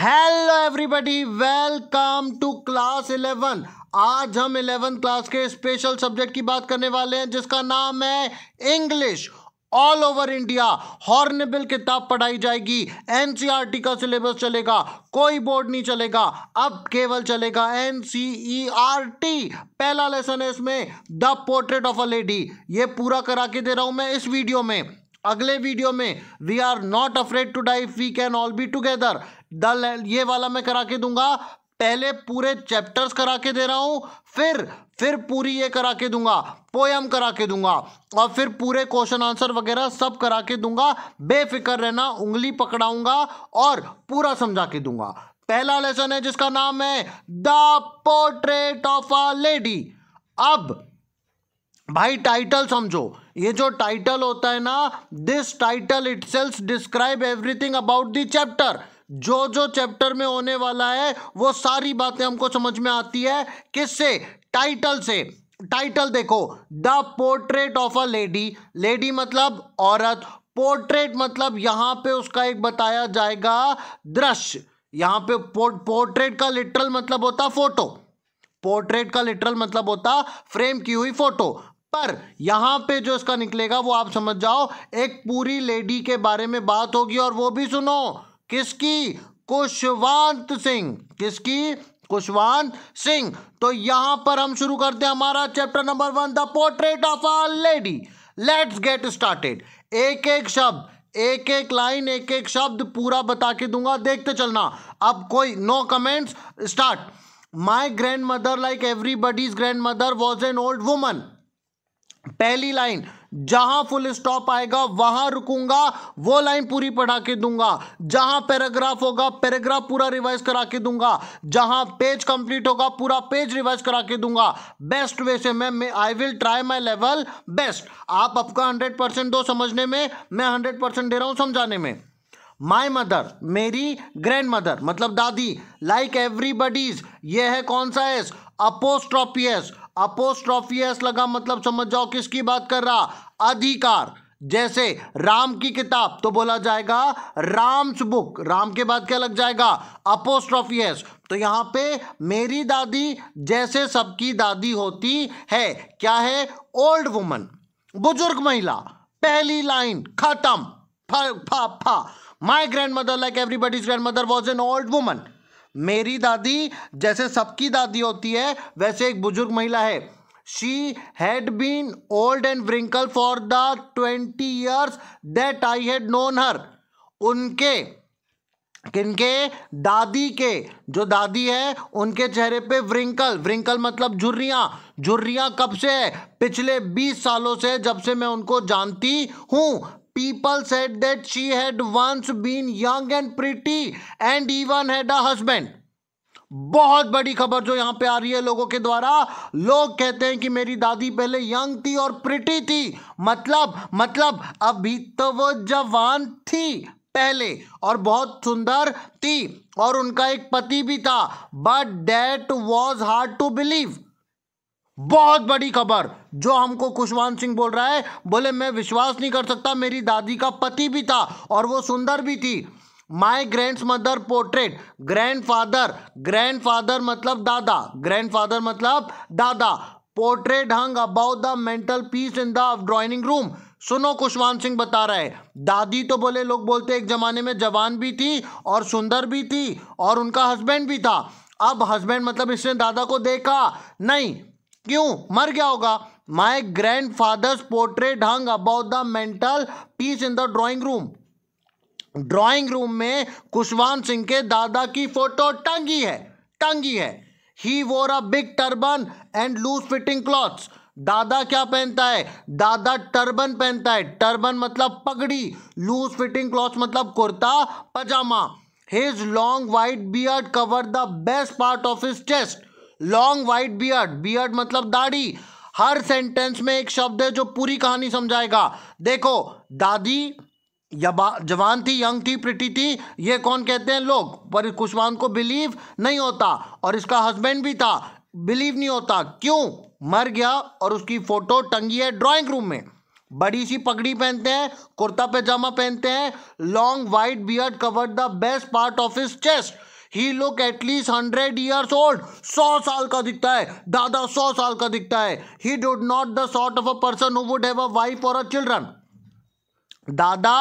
Hello everybody welcome to class eleven आज हम eleven class के स्पेशल सब्जेक्ट की बात करने वाले हैं जिसका नाम है English all over India Hornbill किताब पढ़ाई जाएगी एनसीईआरटी e का सिलेबस चलेगा कोई बोर्ड नहीं चलेगा अब केवल चलेगा एनसीईआरटी e पहला लेसन है इसमें the portrait of a lady ये पूरा करा के दे रहा हूं मैं इस वीडियो में अगले वीडियो में we are not afraid to die we can all be together the ये वाला मैं करा के दूंगा पहले पूरे चैप्टर्स करा के दे रहा हूँ फिर फिर पूरी ये करा के दूंगा पोयम करा के दूंगा और फिर पूरे क्वेश्चन आंसर वगैरह सब करा के दूंगा बेफिक्र रहना उंगली पकड़ाऊंगा और पूरा समझा के दूंगा पहला लेसन है जिसका नाम है the portrait of a lady अब भाई टाइटल समझो ये जो टाइटल होता है ना this title it describe everything about the chapter जो जो चैप्टर में होने वाला है वो सारी बातें हमको समझ में आती है किससे टाइटल से टाइटल देखो the portrait of a lady lady मतलब औरत पोर्ट्रेट मतलब यहाँ पे उसका एक बताया जाएगा दृश्य यहाँ पे पोर्ट्रेट का लिटरल मतलब होता फोटो पोर्ट्रेट का लिटरल मतलब होता फ्रेम की हुई फोटो पर यहाँ पे जो इसका निकलेगा वो आप समझ जाओ एक पूरी लेडी के बारे में बात होगी और वो भी सुनो किसकी कुशवांत सिंह किसकी कुशवांत सिंह तो यहां पर हम शुरू करते हैं हमारा chapter number one the portrait of a lady let's get started एक एक शब्द एक एक लाइन एक एक शब्द पूरा बता के दूंगा देखते चलना अब कोई no comments start my grand mother like everybody's grand mother was an old woman पहली लाइन जहां फुल स्टॉप आएगा वहां रुकूंगा वो लाइन पूरी पढ़ा के दूंगा जहां पैराग्राफ होगा पैराग्राफ पूरा रिवाइज करा के दूंगा जहां पेज कंप्लीट होगा पूरा पेज रिवाइज करा के दूंगा बेस्ट वे से मैं I will try my level best आप आपका हंड्रेड परसेंट दो समझने में मैं हंड्रेड परसेंट दे रहा हूं समझाने में माई मदर मेरी ग्रैंड मदर मतलब दादी लाइक एवरीबडीज ये है कौन सा एस अपोस्ट्रॉपियस अपोस्ट्रॉफियस लगा मतलब समझ जाओ किसकी बात कर रहा अधिकार जैसे राम की किताब तो बोला जाएगा राम्स बुक राम के बाद क्या लग जाएगा अपोस्ट्रॉफियस तो यहां पे मेरी दादी जैसे सबकी दादी होती है क्या है ओल्ड वुमन बुजुर्ग महिला पहली लाइन खत्म फा फा my grand mother like everybody's grand mother was an old woman मेरी दादी जैसे सबकी दादी होती है वैसे एक बुजुर्ग महिला है she had been old and wrinkled for the twenty years that I had known her. उनके किनके दादी के जो दादी है उनके चेहरे पे व्रिंकल व्रिंकल मतलब झुर्रियाँ झुर्रियाँ कब से है पिछले बीस सालों से जब से मैं उनको जानती हूँ People said that she had once been young and pretty and even had a husband. बहुत बड़ी खबर जो यहां पे आ रही है लोगों के द्वारा लोग कहते हैं कि मेरी दादी पहले यंग थी और प्रिटी थी मतलब मतलब अभी तो वो जवान थी पहले और बहुत सुंदर थी और उनका एक पति भी था but that was hard to believe बहुत बड़ी खबर जो हमको खुशवान सिंह बोल रहा है बोले मैं विश्वास नहीं कर सकता मेरी दादी का पति भी था और वो सुंदर भी थी my grand mother portrait grand father grand father मतलब दादा ग्रैंड फादर मतलब दादा portrait hung about the mantel piece in the drawing room सुनो कुशवान सिंह बता रहे दादी तो बोले लोग बोलते एक ज़माने में जवान भी थी और सुंदर भी थी और उनका हस्बैंड भी था अब हस्बैंड मतलब इसने दादा को देखा नहीं क्यों मर गया होगा my grand father's portrait hung about the mantel piece in the drawing room drawing room में कुशवान सिंह के दादा की फोटो टंगी है टंगी है he wore a big turban and loose fitting clothes दादा क्या पहनता है दादा टर्बन पहनता है टर्बन मतलब पगड़ी लूज फिटिंग क्लॉथ मतलब kurta pyjama his long white beard cover the best part of his chest long white beard beard मतलब दाढ़ी हर सेंटेंस में एक शब्द है जो पूरी कहानी समझाएगा देखो दादी जवान थी यंग थी प्रिटी थी ये कौन कहते हैं लोग पर कुशवान को बिलीव नहीं होता और इसका हस्बैंड भी था बिलीव नहीं होता क्यों मर गया और उसकी फोटो टंगी है ड्राइंग रूम में बड़ी सी पगड़ी पहनते हैं कुर्ता पैजामा पहनते हैं long white beard covered the best part of his chest he look at least hundred years old सौ साल का दिखता है दादा सौ साल का दिखता है he dude not the sort of a person who would have a wife और अ चिल्ड्रन दादा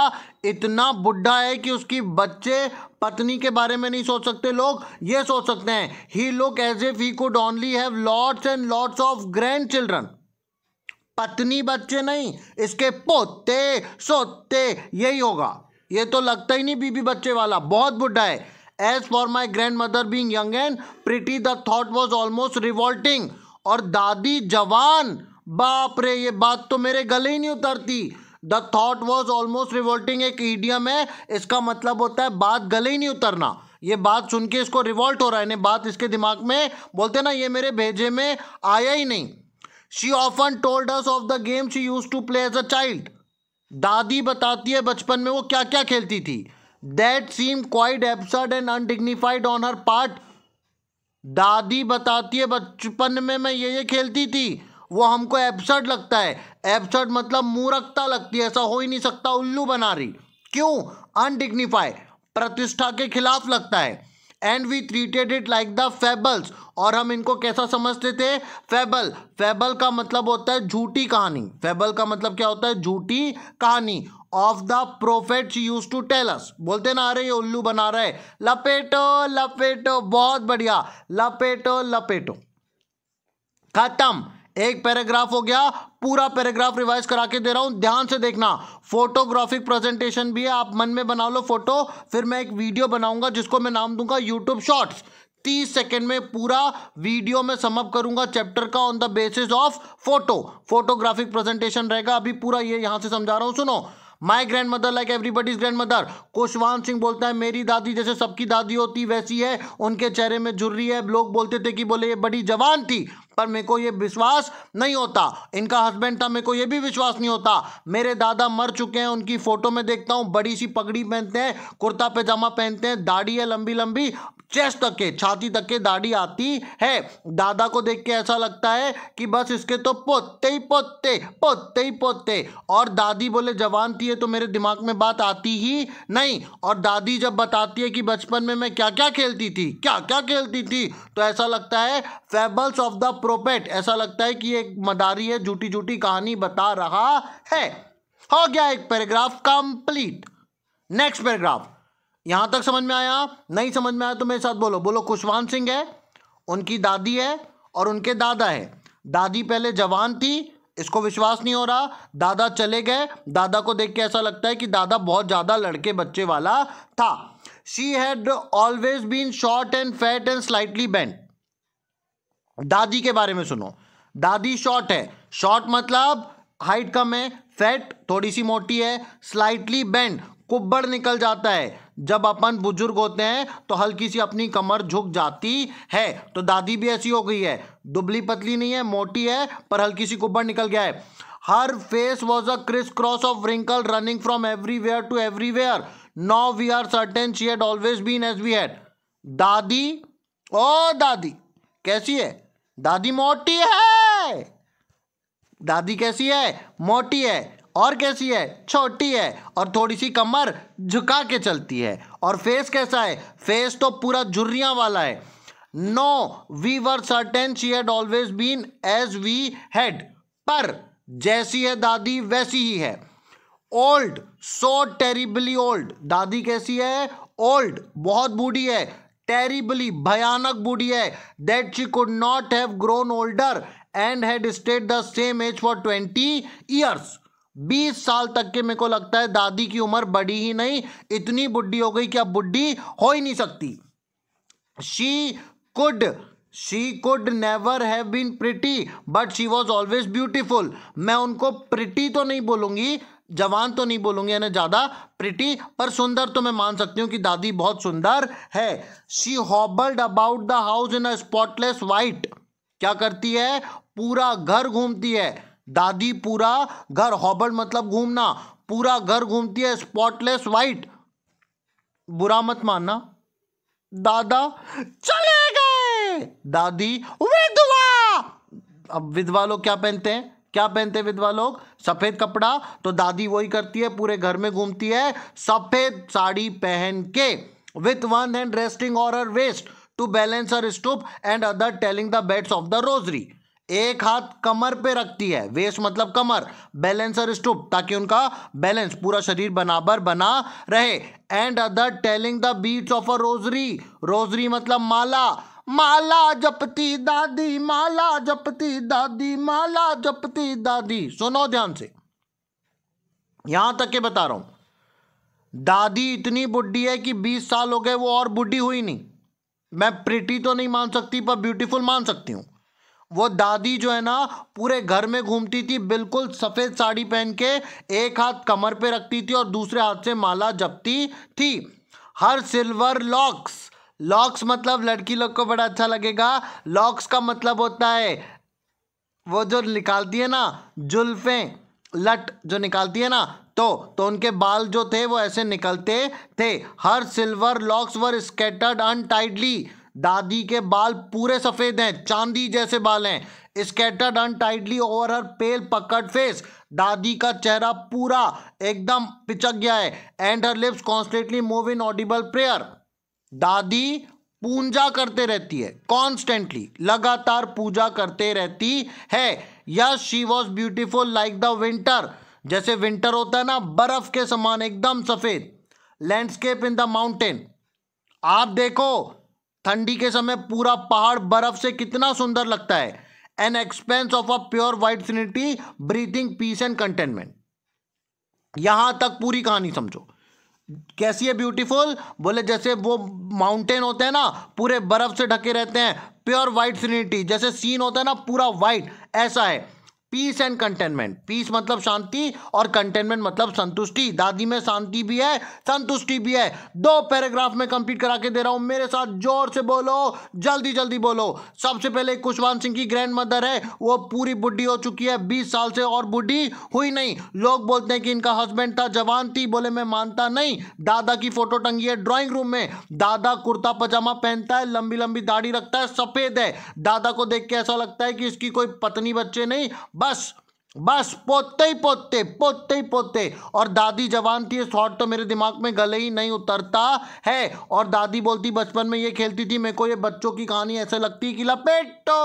इतना बुढ़ा है कि उसकी बच्चे पत्नी के बारे में नहीं सोच सकते लोग ये सोच सकते हैं he look as if he could only have lords and lords of grandchildren पत्नी बच्चे नहीं इसके पोते सोते यही होगा ये तो लगता ही नहीं बीबी बच्चे वाला बहुत बुढ़ा है as for my grand grandmother being young and pretty the thought was almost revolting और दादी जवान बाप रे ये बात तो मेरे गले ही नहीं उतरती the thought was almost revolting एक ईडियम है इसका मतलब होता है बात गले ही नहीं उतरना ये बात सुन के इसको रिवॉल्ट हो रहा है बात इसके दिमाग में बोलते ना ये मेरे भेजे में आया ही नहीं she often told us of the game she use to play as a child दादी बताती है बचपन में वो क्या क्या खेलती थी that seem quite absurd and undignified on her part दादी बताती है बचपन में मैं ये ये खेलती थी वो हमको एबसर्ड लगता है एबसर्ड मतलब मूरखता लगती है ऐसा हो ही नहीं सकता उल्लू बना रही क्यों अनडिग्निफाई प्रतिष्ठा के खिलाफ लगता है and we treated it like the fables और हम इनको कैसा समझते थे फेबल फेबल का मतलब होता है झूठी कहानी फेबल का मतलब क्या होता है झूठी कहानी of the prophet use to tells बोलते ना अरे ये उल्लू बना रहे लपेटो लपेटो बहुत बढ़िया लपेटो लपेटो खत्म एक पैराग्राफ हो गया पूरा पैराग्राफ रिवाइज करा के दे रहा हूं ध्यान से देखना फोटोग्राफिक प्रेजेंटेशन भी है आप मन में बना लो फोटो फिर मैं एक वीडियो बनाऊंगा जिसको मैं नाम दूंगा यूट्यूब शॉर्ट्स तीस सेकेंड में पूरा वीडियो में समअप करूंगा चैप्टर का on the basis of photo photographic presentation रहेगा अभी पूरा ये यहां से समझा रहा हूं सुनो my grand mother like everybody's grand grandmother Khushwant Singh बोलता है मेरी दादी जैसे सबकी दादी होती वैसी है उनके चेहरे में झुर्री है लोग बोलते थे कि बोले ये बड़ी जवान थी पर मेरे को ये विश्वास नहीं होता इनका हस्बैंड था मेरे को ये भी विश्वास नहीं होता मेरे दादा मर चुके हैं उनकी फ़ोटो में देखता हूँ बड़ी सी पगड़ी पहनते हैं कुर्ता पैजामा पहनते हैं दाढ़ी है लंबी लंबी चेस्ट तक के छाती तक के दाढ़ी आती है दादा को देख के ऐसा लगता है कि बस इसके तो पोते ही पोते पोते ही पोते और दादी बोले जवान थी तो मेरे दिमाग में बात आती ही नहीं और दादी जब बताती है कि बचपन में मैं क्या क्या खेलती थी क्या क्या खेलती थी तो ऐसा लगता है फेबल्स ऑफ द प्रोपेट ऐसा लगता है कि एक मदारी है झूठी झूठी कहानी बता रहा है हो गया एक पैराग्राफ कंप्लीट नेक्स्ट पैराग्राफ यहां तक समझ में आया नहीं समझ में आया तो मेरे साथ बोलो बोलो कुशवान सिंह है उनकी दादी है और उनके दादा है दादी पहले जवान थी इसको विश्वास नहीं हो रहा दादा चले गए दादा को देख के ऐसा लगता है कि दादा बहुत ज़्यादा लड़के बच्चे वाला था she had always been short and fat and slightly bent दादी के बारे में सुनो दादी शॉर्ट है शॉर्ट मतलब हाइट कम है फैट थोड़ी सी मोटी है स्लाइटली बैंड कुब्बड़ निकल जाता है जब अपन बुजुर्ग होते हैं तो हल्की सी अपनी कमर झुक जाती है तो दादी भी ऐसी हो गई है दुबली पतली नहीं है मोटी है पर हल्की सी कुब्बड़ निकल गया है her face was a criss cross of wrinkle running from everywhere to everywhere now we are certain she had always been as we had दादी ओ दादी कैसी है दादी मोटी है दादी कैसी है मोटी है और कैसी है छोटी है और थोड़ी सी कमर झुका के चलती है और फेस कैसा है फेस तो पूरा जुर्रिया वाला है no we were certain she had always been as we had पर जैसी है दादी वैसी ही है ओल्ड सो टेरिबली ओल्ड दादी कैसी है ओल्ड बहुत बूढ़ी है टेरिबली भयानक बूढ़ी है that she could not have grown older and had stayed the same age for twenty years बीस साल तक के मेरे को लगता है दादी की उम्र बड़ी ही नहीं इतनी बुढ़ी हो गई कि अब बुढ़ी हो ही नहीं सकती she could she could never have been pretty but she was always beautiful मैं उनको प्रिटी तो नहीं बोलूंगी जवान तो नहीं बोलूंगी यानी ज़्यादा प्रिटी पर सुंदर तो मैं मान सकती हूँ कि दादी बहुत सुंदर है she hobbled about the house in a spotless white क्या करती है पूरा घर घूमती है दादी पूरा घर हॉबर्ट मतलब घूमना पूरा घर घूमती है स्पॉटलेस वाइट बुरा मत मानना दादा चले गए दादी विधवा अब विधवा लोग क्या पहनते हैं क्या पहनते हैं विधवा लोग सफ़ेद कपड़ा तो दादी वही करती है पूरे घर में घूमती है सफ़ेद साड़ी पहन के विथ वन हैंड रेस्टिंग और her waist to balance her stoop and other telling the beads of the rosary एक हाथ कमर पे रखती है वेस्ट मतलब कमर बैलेंस और स्टूप ताकि उनका बैलेंस पूरा शरीर बनाबर बना रहे and other telling the beads of a rosary rosary मतलब माला माला जपती दादी माला जपती दादी माला जपती दादी सुनो ध्यान से यहां तक के बता रहा हूं दादी इतनी बुढ़ी है कि बीस साल हो गए वो और बुढ़ी हुई नहीं मैं प्रिटी तो नहीं मान सकती पर ब्यूटीफुल मान सकती हूं वो दादी जो है ना पूरे घर में घूमती थी बिल्कुल सफ़ेद साड़ी पहन के एक हाथ कमर पे रखती थी और दूसरे हाथ से माला जपती थी हर सिल्वर लॉक्स लॉक्स मतलब लड़की लोग को बड़ा अच्छा लगेगा लॉक्स का मतलब होता है वो जो निकालती है ना जुल्फें लट जो निकालती है ना तो तो उनके बाल जो थे वो ऐसे निकलते थे her silver locks were scattered untidily दादी के बाल पूरे सफ़ेद हैं चांदी जैसे बाल हैं scattered untidily over her pale pucker face दादी का चेहरा पूरा एकदम पिचक गया है and her lips constantly move inaudible prayer दादी पूजा करते रहती है कॉन्स्टेंटली लगातार पूजा करते रहती है yes she was beautiful like the winter जैसे विंटर होता है ना बर्फ के समान एकदम सफ़ेद लैंडस्केप इन द माउंटेन आप देखो ठंडी के समय पूरा पहाड़ बर्फ से कितना सुंदर लगता है an expanse of a pure white serenity breathing peace and contentment यहां तक पूरी कहानी समझो कैसी है ब्यूटीफुल बोले जैसे वो माउंटेन होते हैं ना पूरे बर्फ से ढके रहते हैं प्योर वाइट सीनिटी जैसे सीन होता है ना पूरा वाइट ऐसा है पीस एंड कंटेनमेंट पीस मतलब शांति और कंटेनमेंट मतलब संतुष्टि दादी में शांति भी है संतुष्टि भी है दो पैराग्राफ में कंप्लीट करा के दे रहा हूं मेरे साथ जोर से बोलो जल्दी जल्दी बोलो सबसे पहले कुशवान सिंह की ग्रैंड मदर है वो पूरी बुढ़ी हो चुकी है बीस साल से और बुढ़ी हुई नहीं लोग बोलते हैं कि इनका हस्बैंड था जवान थी बोले मैं मानता नहीं दादा की फोटो टंगी है ड्रॉइंग रूम में दादा कुर्ता पजामा पहनता है लंबी लंबी दाढ़ी रखता है सफेद है दादा को देख के ऐसा लगता है कि इसकी कोई पत्नी बच्चे नहीं बस बस पोते ही पोते पोते ही पोते और दादी जवान थी शॉट तो मेरे दिमाग में गले ही नहीं उतरता है और दादी बोलती बचपन में ये खेलती थी मेरे को ये बच्चों की कहानी ऐसे लगती कि लपेटो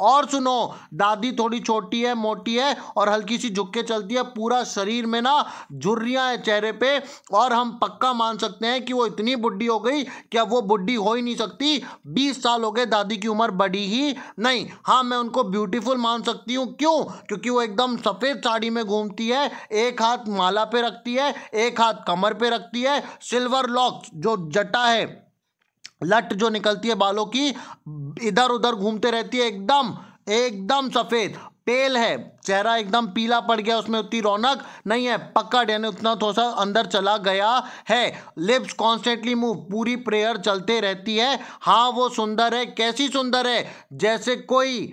और सुनो दादी थोड़ी छोटी है मोटी है और हल्की सी झुक के चलती है पूरा शरीर में ना झुर्रियाँ हैं चेहरे पे और हम पक्का मान सकते हैं कि वो इतनी बुढ़ी हो गई कि अब वो बुढ़ी हो ही नहीं सकती बीस साल हो गए दादी की उम्र बढ़ी ही नहीं हाँ मैं उनको ब्यूटीफुल मान सकती हूँ क्यों क्योंकि वो एकदम सफ़ेद साड़ी में घूमती है एक हाथ माला पे रखती है एक हाथ कमर पे रखती है सिल्वर लॉक्स जो जटा है लट जो निकलती है बालों की इधर उधर घूमते रहती है एकदम एकदम सफ़ेद पेल है चेहरा एकदम पीला पड़ गया उसमें उतनी रौनक नहीं है पकड़ यानी उतना थोड़ा सा अंदर चला गया है लिप्स कॉन्स्टेंटली मूव पूरी प्रेयर चलते रहती है हाँ वो सुंदर है कैसी सुंदर है जैसे कोई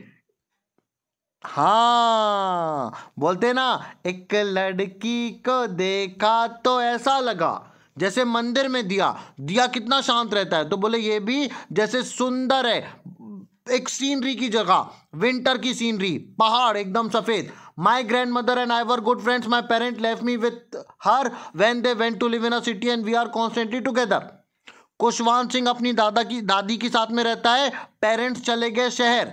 हाँ बोलते ना एक लड़की को देखा तो ऐसा लगा जैसे मंदिर में दिया दिया कितना शांत रहता है तो बोले ये भी जैसे सुंदर है एक सीनरी की जगह विंटर की सीनरी पहाड़ एकदम सफेद my grandmother and I were good friends my parent लेव me with her when they went to live in a city and we are constantly together Khushwant Singh अपनी दादा की दादी के साथ में रहता है पेरेंट्स चले गए शहर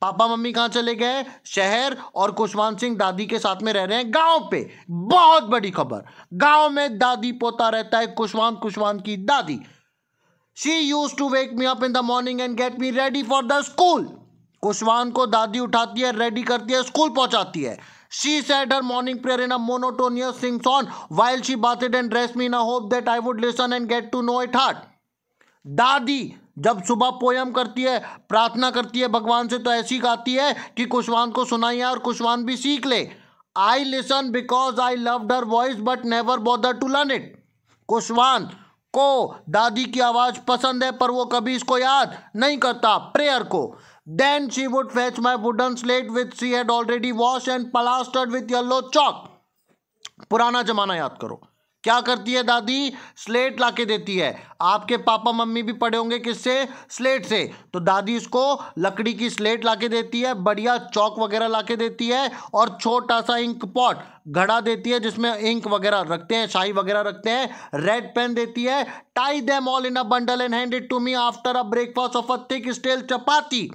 पापा मम्मी कहाँ चले गए शहर और कुशवान सिंह दादी के साथ में रह रहे हैं गांव पे बहुत बड़ी खबर गांव में दादी पोता रहता है कुशवान कुशवान की दादी she use to wake me up in the morning and get me ready for the school Khushwant को दादी उठाती है रेडी करती है स्कूल पहुंचाती है She said her morning prayer in a monotonous sing song while she bathed and dressed me in a hope that I would listen and get to know it hard. Dadi जब सुबह poem करती है प्रार्थना करती है भगवान से तो ऐसी गाती है कि कुशवान को सुनाई और कुशवान भी सीख ले I listen because I love her voice but never bother to learn it Khushwant को दादी की आवाज़ पसंद है पर वो कभी इसको याद नहीं करता प्रेयर को then she would fetch my wooden slate with she had already wash and plastered with yellow chalk पुराना जमाना याद करो क्या करती है दादी स्लेट ला के देती है आपके पापा मम्मी भी पढ़े होंगे किससे स्लेट से तो दादी इसको लकड़ी की स्लेट ला के देती है बढ़िया चौक वगैरह ला के देती है और छोटा सा इंक पॉट घड़ा देती है जिसमें इंक वगैरह रखते हैं शाही वगैरह रखते हैं रेड पेन देती है tie them all in a bundle and hand it to me after a breakfast of a thick stale chapati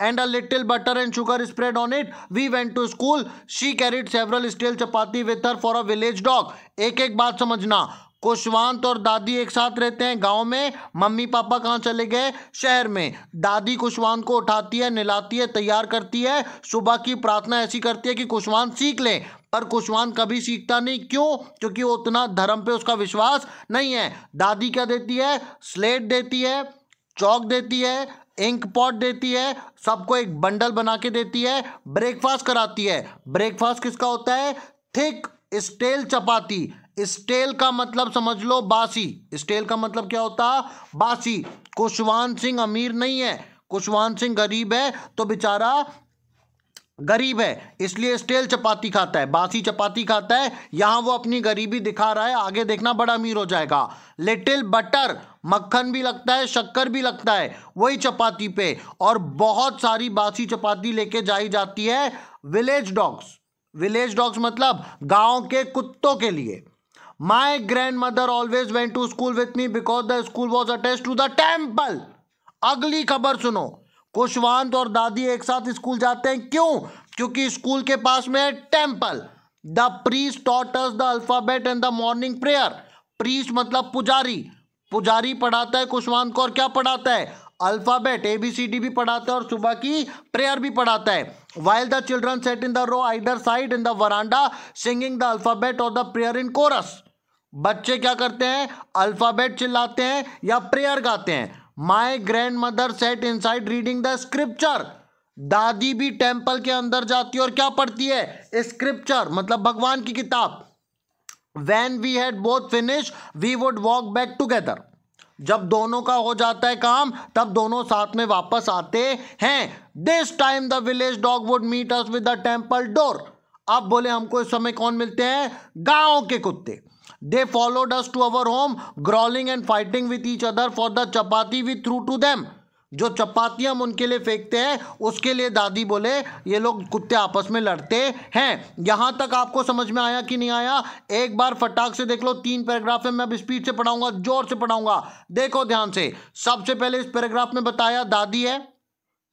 and a little butter and sugar spread on it. We went to school. She carried several stale chapati with her for a village dog. एक एक बात समझना कुशवांत और दादी एक साथ रहते हैं गांव में मम्मी पापा कहाँ चले गए शहर में दादी कुशवांत को उठाती है नहलाती है तैयार करती है सुबह की प्रार्थना ऐसी करती है कि कुशवांत सीख ले पर कुशवान कभी सीखता नहीं क्यों क्योंकि वो उतना धर्म पे उसका विश्वास नहीं है दादी क्या देती है स्लेट देती है चौक देती है इंक पॉट देती है सबको एक बंडल बना के देती है ब्रेकफास्ट कराती है ब्रेकफास्ट किसका होता है थिक स्टेल चपाती स्टेल का मतलब समझ लो बासी स्टेल का मतलब क्या होता बासी कुशवान सिंह अमीर नहीं है कुशवान सिंह गरीब है तो बेचारा गरीब है इसलिए स्टेल चपाती खाता है बासी चपाती खाता है यहाँ वो अपनी गरीबी दिखा रहा है आगे देखना बड़ा अमीर हो जाएगा लिटिल बटर मक्खन भी लगता है शक्कर भी लगता है वही चपाती पे और बहुत सारी बासी चपाती लेके जाई जाती है विलेज डॉग्स विलेज डॉग्स मतलब गांव के कुत्तों के लिए my grand grandmother always went to school with me because the school was attach to the temple अगली खबर सुनो कुशवांत और दादी एक साथ स्कूल जाते हैं क्यों क्योंकि स्कूल के पास में है temple the priest taught us the alphabet and the morning prayer priest मतलब पुजारी पुजारी पढ़ाता है कुशवांत को और क्या पढ़ाता है alphabet A B C D भी पढ़ाता है और सुबह की प्रेयर भी पढ़ाता है while the children sat in the row either side in the verandah singing the alphabet और द प्रेयर इन कोरस बच्चे क्या करते हैं अल्फाबेट चिल्लाते हैं या प्रेयर गाते हैं my grand grandmother sat inside reading the scripture दादी भी टेम्पल के अंदर जाती है और क्या पढ़ती है स्क्रिप्चर मतलब भगवान की किताब when we had both finish we would walk back together जब दोनों का हो जाता है काम तब दोनों साथ में वापस आते हैं this time the village dog would meet us with the temple door अब बोले हमको इस समय कौन मिलते हैं गांव के कुत्ते they follow us to our home growling and fighting with each other for the chapati with threw to them जो चपाती हम उनके लिए फेंकते हैं उसके लिए दादी बोले ये लोग कुत्ते आपस में लड़ते हैं यहाँ तक आपको समझ में आया कि नहीं आया एक बार फटाक से देख लो तीन पैराग्राफ है मैं अब स्पीड से पढ़ाऊंगा जोर से पढ़ाऊंगा देखो ध्यान से सबसे पहले इस पैराग्राफ में बताया दादी है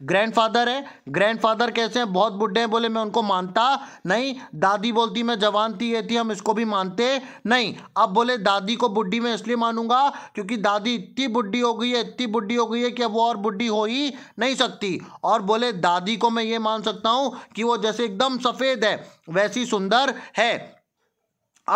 ग्रैंडफादर है ग्रैंडफादर कैसे हैं बहुत बुढ़े हैं बोले मैं उनको मानता नहीं दादी बोलती मैं जवान थी ये थी हम इसको भी मानते नहीं अब बोले दादी को बुढ़ी मैं इसलिए मानूंगा क्योंकि दादी इतनी बुढ़ी हो गई है इतनी बुढ़ी हो गई है कि अब वो और बुढ़ी हो ही नहीं सकती और बोले दादी को मैं ये मान सकता हूँ कि वो जैसे एकदम सफ़ेद है वैसी सुंदर है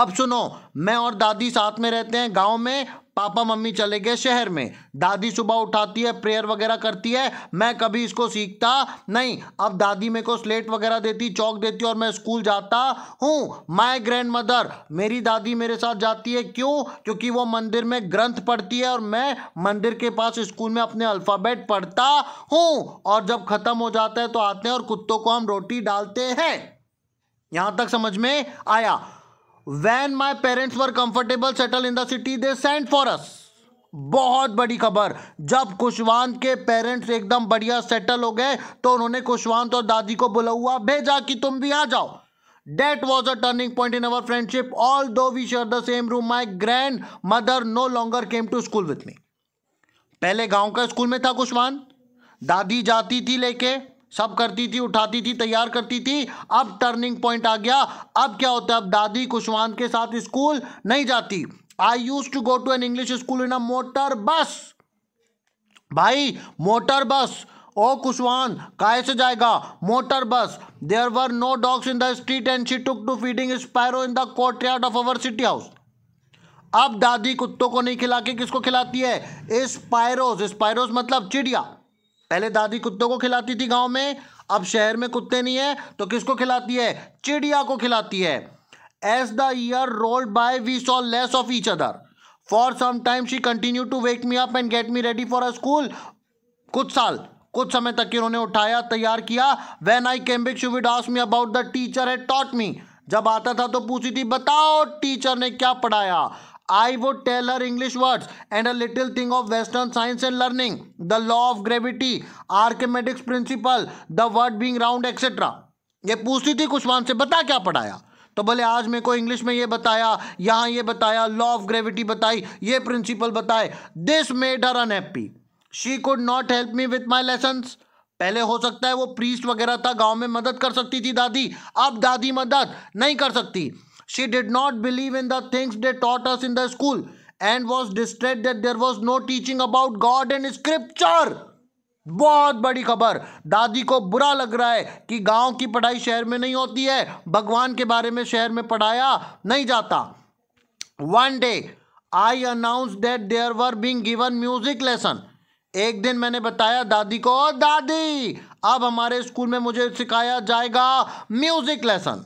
अब सुनो मैं और दादी साथ में रहते हैं गांव में पापा मम्मी चले गए शहर में दादी सुबह उठाती है प्रेयर वगैरह करती है मैं कभी इसको सीखता नहीं अब दादी मेरे को स्लेट वगैरह देती चौक देती और मैं स्कूल जाता हूँ माई ग्रैंड मदर मेरी दादी मेरे साथ जाती है क्यों क्योंकि वो मंदिर में ग्रंथ पढ़ती है और मैं मंदिर के पास स्कूल में अपने अल्फ़ाबेट पढ़ता हूँ और जब ख़त्म हो जाता है तो आते हैं और कुत्तों को हम रोटी डालते हैं यहाँ तक समझ में आया when my parents were comfortable settle in the city they send for us बहुत बड़ी खबर जब कुशवांत के पेरेंट्स एकदम बढ़िया सेटल हो गए तो उन्होंने कुशवांत तो और दादी को हुआ भेजा कि तुम भी आ जाओ that was a turning point in our friendship although we share the same room my grand grandmother no longer came to school with me पहले गांव का स्कूल में था कुशवान दादी जाती थी लेके सब करती थी उठाती थी तैयार करती थी अब टर्निंग पॉइंट आ गया अब क्या होता है अब दादी कुशवान के साथ स्कूल नहीं जाती I use to go to an English school in a motor bus भाई मोटर बस ओ कुशवान काय से जाएगा motor bus there were no dogs in the street and she took to feeding sparrows in the courtyard of our city house अब दादी कुत्तों को नहीं खिला के किसको खिलाती है स्पायरोज स्पायरोज मतलब चिड़िया पहले दादी कुत्तों को खिलाती थी गांव में अब शहर में कुत्ते नहीं है तो किसको खिलाती है चिड़िया को खिलाती है as the year rolled by we saw less of each other for some time she continue to wake me up and get me ready for a school कुछ साल कुछ समय तक इन्होंने उठाया तैयार किया when I back she would ask me about the teacher है टॉट मी जब आता था तो पूछी थी बताओ टीचर ने क्या पढ़ाया I would tell her English words and a little thing of western science and learning the law of gravity Archimedes principle the world being round etcetera ये पूछती थी कुशवान से बता क्या पढ़ाया तो भले आज मेरे को इंग्लिश में ये बताया यहाँ ये बताया लॉ ऑफ ग्रेविटी बताई ये प्रिंसिपल बताए this made her unhappy she could not help me with my lessons पहले हो सकता है वो प्रीस्ट वगैरह था गांव में मदद कर सकती थी दादी अब दादी मदद नहीं कर सकती She did not believe in the things they taught us in the school and was distressed that there was no teaching about God and Scripture. बहुत बड़ी खबर दादी को बुरा लग रहा है कि गांव की पढ़ाई शहर में नहीं होती है भगवान के बारे में शहर में पढ़ाया नहीं जाता one day I announce that there were being given music lesson एक दिन मैंने बताया दादी को दादी अब हमारे स्कूल में मुझे सिखाया जाएगा music lesson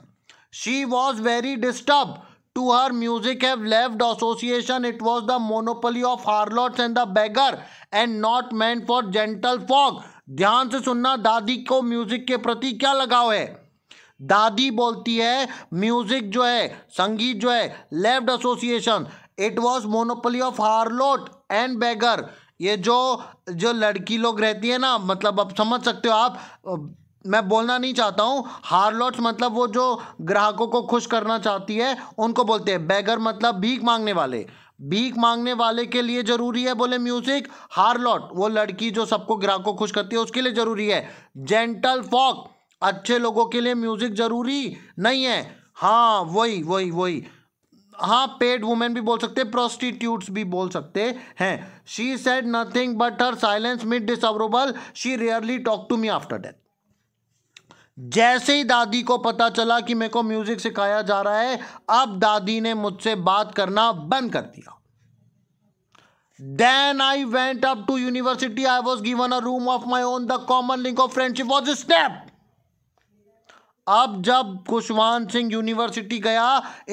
she was very disturbed to her music have left association it was the monopoly of harlots and the beggar and not meant for gentle folk ध्यान से सुनना दादी को म्यूजिक के प्रति क्या लगाव है दादी बोलती है म्यूजिक जो है संगीत जो है left association it was monopoly of harlot and beggar ये जो जो लड़की लोग रहती है ना मतलब अब समझ सकते हो आप मैं बोलना नहीं चाहता हूँ हारलॉट्स मतलब वो जो ग्राहकों को खुश करना चाहती है उनको बोलते हैं बैगर मतलब भीख मांगने वाले भीख मांगने वाले के लिए जरूरी है बोले म्यूजिक हारलॉट वो लड़की जो सबको ग्राहकों को खुश करती है उसके लिए जरूरी है जेंटल फॉक अच्छे लोगों के लिए म्यूजिक जरूरी नहीं है हाँ वही वही वही हाँ पेड वुमेन भी बोल सकते प्रोस्टिट्यूट्स भी बोल सकते हैं she said nothing but her silence meant disapproval she rarely talk to me after that जैसे ही दादी को पता चला कि मेरे को म्यूज़िक सिखाया जा रहा है अब दादी ने मुझसे बात करना बंद कर दिया then I went up to university I was given a room of my own the common link of friendship was step अब जब कुशवान सिंह यूनिवर्सिटी गया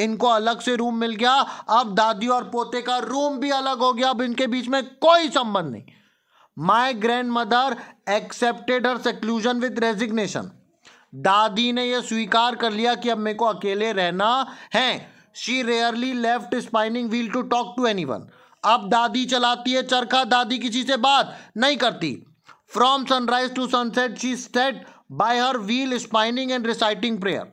इनको अलग से रूम मिल गया अब दादी और पोते का रूम भी अलग हो गया अब इनके बीच में कोई संबंध नहीं my grand grandmother accepted her seclusion with resignation दादी ने यह स्वीकार कर लिया कि अब मेरे को अकेले रहना है she rarely left spinning wheel to talk to any अब दादी चलाती है चरखा दादी किसी से बात नहीं करती from sunrise to sunset she sat by her wheel spinning and reciting prayer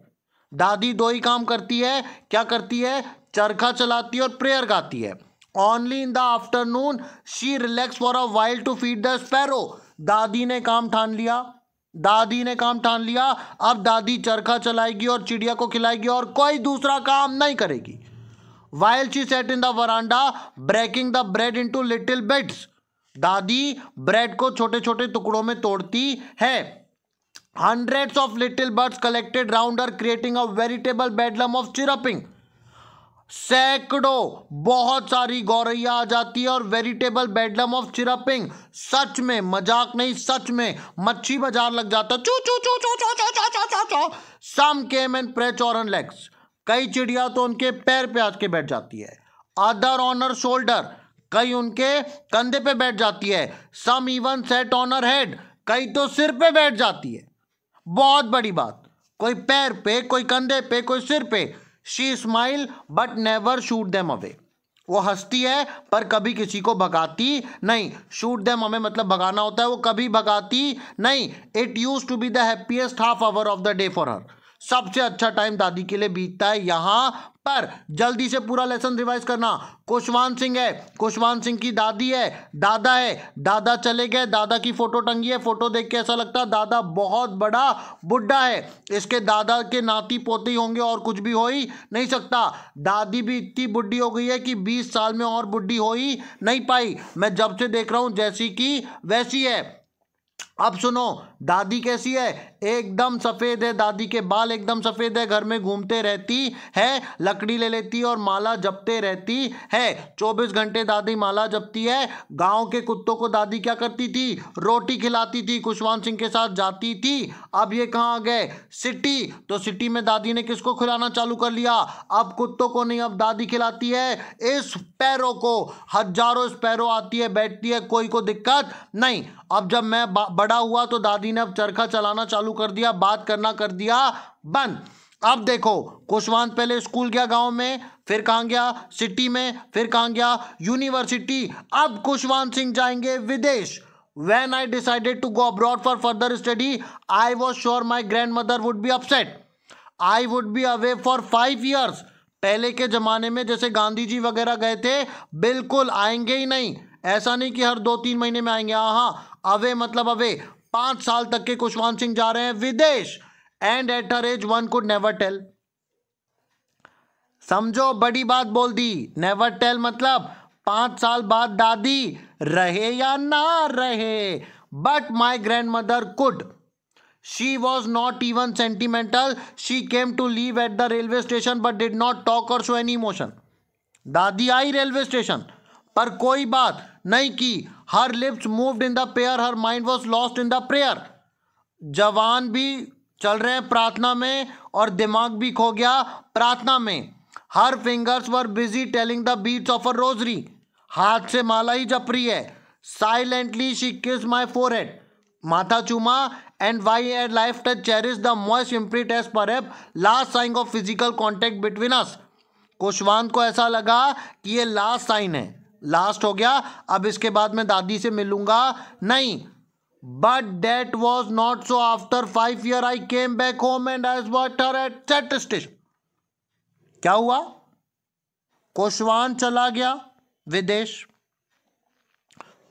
दादी दो ही काम करती है क्या करती है चरखा चलाती है और प्रेयर गाती है only in the afternoon she relax for a while to feed the sparrow दादी ने काम ठान लिया दादी ने काम ठान लिया अब दादी चरखा चलाएगी और चिड़िया को खिलाएगी और कोई दूसरा काम नहीं करेगी while she sat in the verandah breaking the bread into little bits दादी ब्रेड को छोटे छोटे टुकड़ों में तोड़ती है hundreds of little birds collected round are creating a veritable bedlam of chirping सैकड़ों बहुत सारी गौरैया आ जाती है और वेरिटेबल बेडलम ऑफ चिरपिंग सच में मजाक नहीं सच में मच्छी बाजार लग जाता चू चू चू चू चू चू चू चू चू चू सम केम एंड प्रेच और लेग्स कई चिड़िया तो उनके पैर पे के बैठ जाती है अदर ऑनर शोल्डर कई उनके कंधे पे बैठ जाती है some even sat on her head कई तो सिर पे बैठ जाती है बहुत बड़ी बात कोई पैर पे कोई कंधे पे कोई सिर पे she smile but never shooed them away वो हंसती है पर कभी किसी को भगाती नहीं शूट देम हमें मतलब भगाना होता है वो कभी भगाती नहीं it use to be the happiest half hour of the day for her सबसे अच्छा टाइम दादी के लिए बीतता है यहाँ पर जल्दी से पूरा लेसन रिवाइज करना कुशवान सिंह है कुशवान सिंह की दादी है दादा है दादा चले गए दादा की फोटो टंगी है फोटो देख के ऐसा लगता है दादा बहुत बड़ा बुढ़ा है इसके दादा के नाती पोते होंगे और कुछ भी हो ही नहीं सकता दादी भी इतनी बुढ़ी हो गई है कि बीस साल में और बुढ़ी हो ही नहीं पाई मैं जब से देख रहा हूँ जैसी की वैसी है अब सुनो दादी कैसी है एकदम सफ़ेद है दादी के बाल एकदम सफ़ेद है घर में घूमते रहती है लकड़ी ले लेती और माला जपते रहती है चौबीस घंटे दादी माला जपती है गांव के कुत्तों को दादी क्या करती थी रोटी खिलाती थी कुशवान सिंह के साथ जाती थी अब ये कहाँ आ गए सिटी तो सिटी में दादी ने किसको खिलाना चालू कर लिया अब कुत्तों को नहीं अब दादी खिलाती है इस पैरों को हजारों पैरों आती है बैठती है कोई को दिक्कत नहीं अब जब मैं बड़ा हुआ तो दादी ने अब चरखा चलाना चालू चालू कर दिया बात करना कर दिया बंद अब देखो कुशवांत पहले स्कूल गया गांव में फिर कहाँ गया सिटी में फिर कहाँ गया यूनिवर्सिटी अब कुशवांत सिंह जाएंगे विदेश I decided to go abroad for further study I was sure my grand grandmother would be upset I would be away for five years पहले के ज़माने में जैसे गांधी जी वगैरह गए थे बिल्कुल आएंगे ही नहीं ऐसा नहीं कि हर दो तीन महीने में आएंगे हाँ अवे हाँ, मतलब अवे पांच साल तक के कुशवान सिंह जा रहे हैं विदेश and at her age one could never tell समझो बड़ी बात बोल दी नेवर टेल मतलब पांच साल बाद दादी रहे या ना रहे but my grand grandmother could she was not even sentimental she came to leave at the railway station but did not talk or show any emotion दादी आई रेलवे स्टेशन पर कोई बात नहीं की her lips moved in the prayer her mind was lost in the prayer जवान भी चल रहे हैं प्रार्थना में और दिमाग भी खो गया प्रार्थना में her fingers were busy telling the beads of a rosary हाथ से माला ही जप रही है साइलेंटली शी किस माई फोर हेड माथा चूमा and I had life touch cherish the most imprint as perhaps last sign of physical contact between us Khushwant को ऐसा लगा कि ये लास्ट साइन है लास्ट हो गया अब इसके बाद मैं दादी से मिलूंगा नहीं but that was not so after five year I came back home and I water at set station क्या हुआ कुशवान चला गया विदेश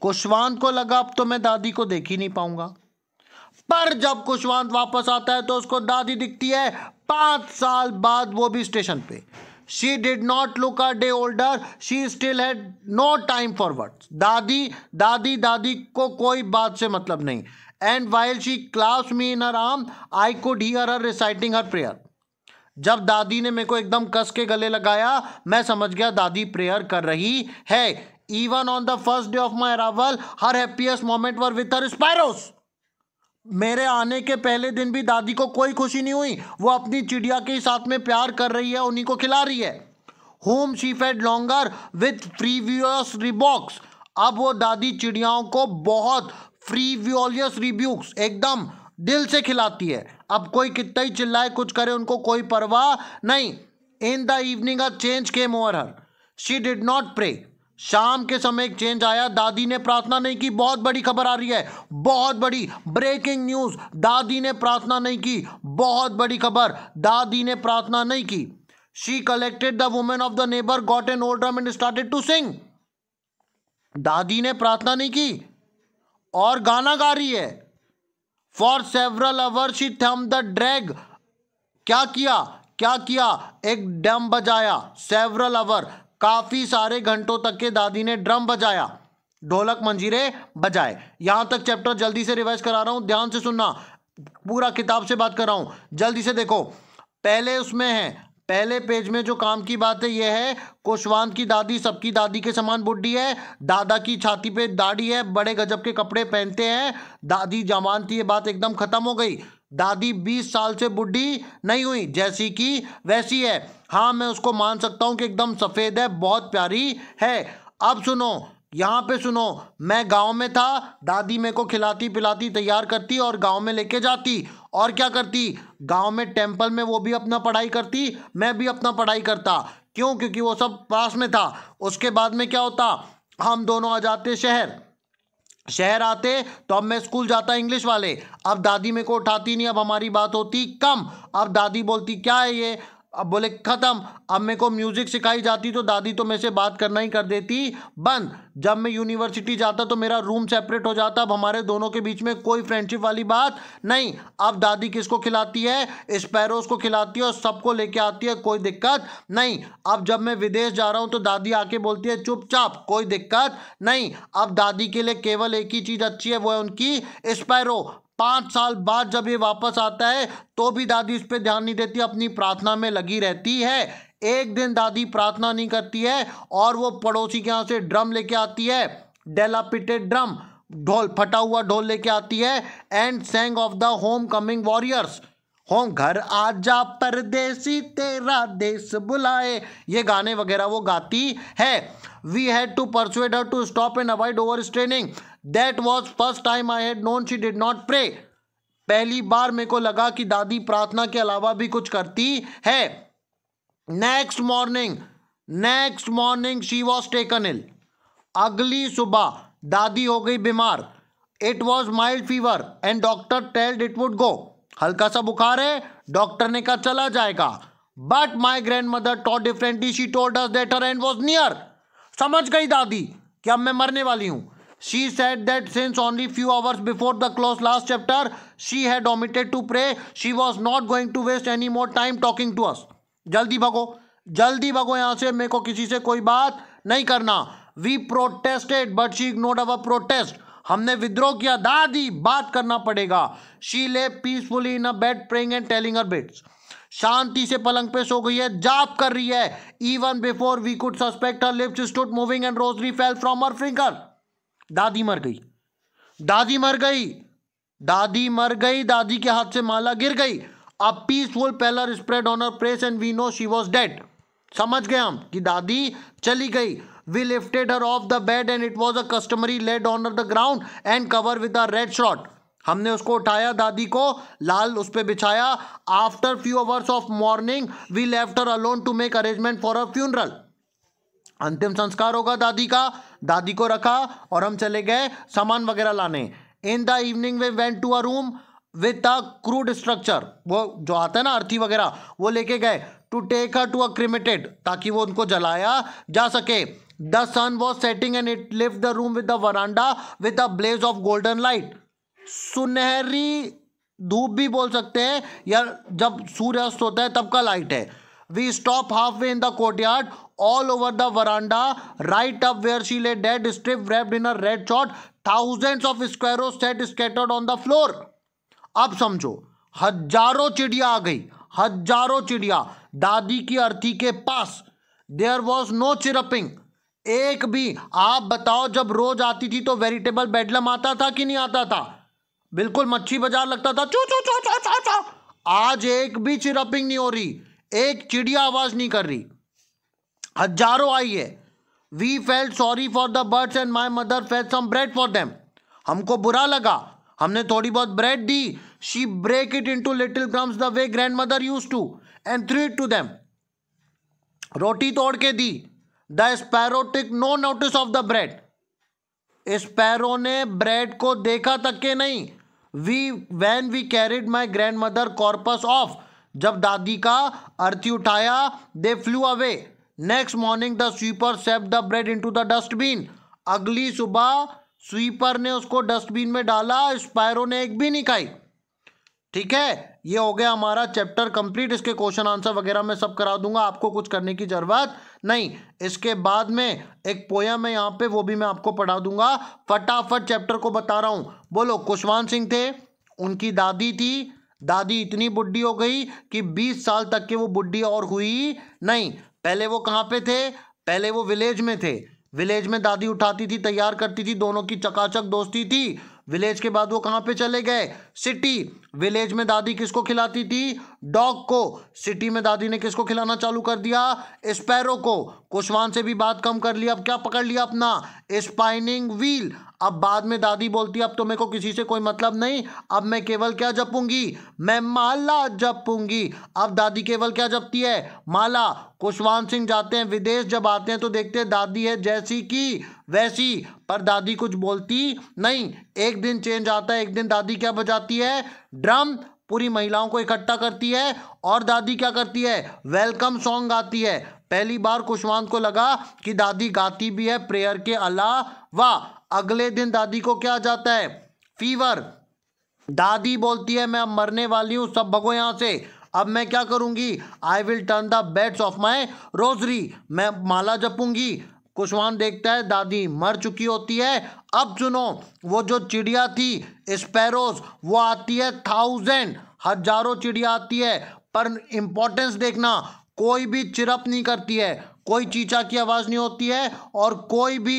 कुशवान को लगा अब तो मैं दादी को देख ही नहीं पाऊंगा पर जब कुशवान वापस आता है तो उसको दादी दिखती है पांच साल बाद वो भी स्टेशन पे she did not look a day older she still had no time for words dadi dadi dadi को कोई बात से मतलब नहीं and while she clasped me in her arm I could hear her reciting her prayer जब दादी ने मेरे को एकदम कस के गले लगाया मैं समझ गया दादी प्रेयर कर रही है even on the first day of my arrival her happiest moment were with her sparrows मेरे आने के पहले दिन भी दादी को कोई खुशी नहीं हुई वो अपनी चिड़िया के साथ में प्यार कर रही है उन्हीं को खिला रही है whom she fed longer with previous rebukes अब वो दादी चिड़ियाओं को बहुत फ्रीवियोलियस रिब्यूक्स एकदम दिल से खिलाती है अब कोई कितना ही चिल्लाए कुछ करे उनको कोई परवाह नहीं in the evening a change came over her she did not pray शाम के समय एक चेंज आया दादी ने प्रार्थना नहीं की बहुत बड़ी खबर आ रही है बहुत बड़ी ब्रेकिंग न्यूज दादी ने प्रार्थना नहीं की बहुत बड़ी खबर दादी ने प्रार्थना नहीं की she collected the women of the neighbour got an old drum and started to sing दादी ने प्रार्थना नहीं की और गाना गा रही है for several hour she thumped the drag क्या किया क्या किया एक डम बजाया सेवरल अवर काफ़ी सारे घंटों तक के दादी ने ड्रम बजाया ढोलक मंजीरे बजाए यहाँ तक चैप्टर जल्दी से रिवाइज करा रहा हूँ ध्यान से सुनना पूरा किताब से बात कर रहा हूँ जल्दी से देखो पहले उसमें है पहले पेज में जो काम की बात है यह है कुशवांत की दादी सबकी दादी के समान बुढ़ी है दादा की छाती पे दाढ़ी है बड़े गजब के कपड़े पहनते हैं दादी जवान थी ये बात एकदम खत्म हो गई दादी बीस साल से बुढ़ी नहीं हुई जैसी कि वैसी है हाँ मैं उसको मान सकता हूँ कि एकदम सफ़ेद है बहुत प्यारी है अब सुनो यहाँ पे सुनो मैं गांव में था दादी मेरे को खिलाती पिलाती तैयार करती और गांव में लेके जाती और क्या करती गांव में टेंपल में वो भी अपना पढ़ाई करती मैं भी अपना पढ़ाई करता क्यों क्योंकि वो सब पास में था उसके बाद में क्या होता हम दोनों आ जाते शहर शहर आते तो अब मैं स्कूल जाता इंग्लिश वाले अब दादी मेरे को उठाती नहीं अब हमारी बात होती कम अब दादी बोलती क्या है ये अब बोले ख़त्म अब मेरे को म्यूज़िक सिखाई जाती तो दादी तो मेरे से बात करना ही कर देती बंद जब मैं यूनिवर्सिटी जाता तो मेरा रूम सेपरेट हो जाता अब हमारे दोनों के बीच में कोई फ्रेंडशिप वाली बात नहीं अब दादी किसको खिलाती है स्पैरोस को खिलाती है और सबको लेके आती है कोई दिक्कत नहीं अब जब मैं विदेश जा रहा हूँ तो दादी आके बोलती है चुपचाप कोई दिक्कत नहीं अब दादी के लिए केवल एक ही चीज़ अच्छी है वो है उनकी स्पैरो पाँच साल बाद जब ये वापस आता है तो भी दादी उस पर ध्यान नहीं देती अपनी प्रार्थना में लगी रहती है एक दिन दादी प्रार्थना नहीं करती है और वो पड़ोसी के यहाँ से ड्रम लेके आती है डेलापिटेड ड्रम ढोल फटा हुआ ढोल लेके आती है and sang of the homecoming warriors home घर आजा परदेसी तेरा देश बुलाए ये गाने वगैरह वो गाती है we had to persuade her to stop and avoid overstraining that was first time I had known she did not pray पहली बार मेरे को लगा कि दादी प्रार्थना के अलावा भी कुछ करती है next morning next morning she was taken ill अगली सुबह दादी हो गई बीमार it was mild fever and doctor told it would go हल्का सा बुखार है डॉक्टर ने कहा चला जाएगा but my grand grandmother thought differently she told us that her end was near समझ गई दादी कि अब मैं मरने वाली हूं She said that since only few hours before the close last chapter, she had omitted to pray. She was not going to waste any more time talking to us. jaldi bhago jaldi bhago yahan se meko kisi se koi baat nahi karna we protested but she ignored our protest हमने विद्रोह किया दादी बात करना पड़ेगा she lay peacefully in a bed praying and telling her beads शांति से पलंग पे सो गई है जाप कर रही है even before we could suspect her lips stood moving and rosary fell from her finger दादी मर गई दादी मर गई दादी मर गई दादी के हाथ से माला गिर गई a peaceful pallor spread on press and we know she was dead समझ गए हम कि दादी चली गई we lifted her off the bed and it was a customary laid on the ground and cover with a red shroud हमने उसको उठाया दादी को लाल उस पर बिछाया after few hours of mourning we left her alone to make arrangement for a funeral अंतिम संस्कार होगा दादी का दादी को रखा और हम चले गए सामान वगैरह लाने in the evening we went to a room with a crude structure वो जो आता है ना अर्थी वगैरह वो लेके गए to take a to a cremated ताकि वो उनको जलाया जा सके the sun was setting and it lit the room with the veranda with a blaze of golden light सुनहरी धूप भी बोल सकते हैं या जब सूर्यास्त होता है तब का लाइट है we stop halfway in the courtyard all over the veranda right up where she lay dead strip wrapped in a red shroud thousands of squirrels sat scattered on the floor अब समझो हजारों चिड़िया आ गई हजारों चिड़िया दादी की अर्थी के पास देयर वॉज नो चिरपिंग एक भी आप बताओ जब रोज आती थी तो वेरिटेबल बेडलम आता था कि नहीं आता था बिल्कुल मच्छी बाजार लगता था चो चो चो चो चो चू आज एक भी चिरपिंग नहीं हो रही एक चिड़िया आवाज नहीं कर रही हजारों आई है we felt sorry for the birds and my mother फेल सम ब्रेड फॉर देम हमको बुरा लगा हमने थोड़ी बहुत ब्रेड दी she break it into little crumbs the way grandmother used to and threw it to them रोटी तोड़ के दी the sparrows took no notice of the bread sparrow ने ब्रेड को देखा तक के नहीं we when we carried my grand mother corpse off जब दादी का अर्थी उठाया they flew away next morning the sweeper सेव the bread into the dustbin अगली सुबह स्वीपर ने उसको डस्टबिन में डाला स्पायरो ने एक भी नहीं खाई ठीक है ये हो गया हमारा चैप्टर कंप्लीट इसके क्वेश्चन आंसर वगैरह मैं सब करा दूंगा आपको कुछ करने की ज़रूरत नहीं इसके बाद में एक पोयम है यहाँ पे वो भी मैं आपको पढ़ा दूंगा फटाफट चैप्टर को बता रहा हूँ बोलो कुशवान सिंह थे उनकी दादी थी दादी इतनी बुढ़ी हो गई कि बीस साल तक के वो बुढ़ी और हुई नहीं पहले वो कहाँ पे थे पहले वो विलेज में थे विलेज में दादी उठाती थी तैयार करती थी दोनों की चकाचक दोस्ती थी विलेज के बाद वो कहाँ पे चले गए सिटी विलेज में दादी किसको खिलाती थी डॉग को सिटी में दादी ने किसको खिलाना चालू कर दिया स्पैरो को कुशवान से भी बात कम कर लिया अब क्या पकड़ लिया अपना स्पाइनिंग व्हील अब बाद में दादी बोलती अब तो मेरे को किसी से कोई मतलब नहीं अब मैं केवल क्या जपूंगी मैं माला जपूंगी अब दादी केवल क्या जपती है माला कुशवान सिंह जाते हैं विदेश जब आते हैं तो देखते हैं दादी है जैसी की वैसी पर दादी कुछ बोलती नहीं एक दिन चेंज आता है एक दिन दादी क्या बजाती है ड्रम पूरी महिलाओं को इकट्ठा करती है और दादी क्या करती है वेलकम सॉन्ग गाती है पहली बार कुशवांत को लगा कि दादी गाती भी है प्रेयर के अलावा अगले दिन दादी को क्या जाता है फीवर दादी बोलती है मैं अब मरने वाली हूँ सब भगो यहाँ से अब मैं क्या करूँगी I will turn the beads of my rosary मैं माला जपूंगी कुशवान देखता है दादी मर चुकी होती है अब सुनो वो जो चिड़िया थी स्पैरोस वो आती है थाउजेंड हजारों चिड़िया आती है पर इम्पोर्टेंस देखना कोई भी चिरप नहीं करती है कोई चीचा की आवाज़ नहीं होती है और कोई भी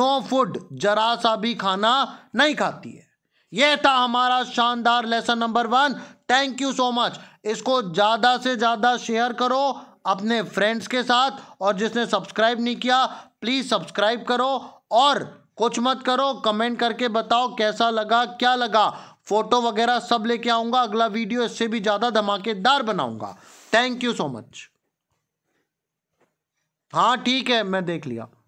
नो फूड जरा सा भी खाना नहीं खाती है यह था हमारा शानदार lesson number one thank you so much इसको ज़्यादा से ज़्यादा शेयर करो अपने फ्रेंड्स के साथ और जिसने सब्सक्राइब नहीं किया प्लीज़ सब्सक्राइब करो और कुछ मत करो कमेंट करके बताओ कैसा लगा क्या लगा फोटो वगैरह सब लेके आऊँगा अगला वीडियो इससे भी ज़्यादा धमाकेदार बनाऊँगा थैंक यू सो मच हाँ ठीक है मैं देख लिया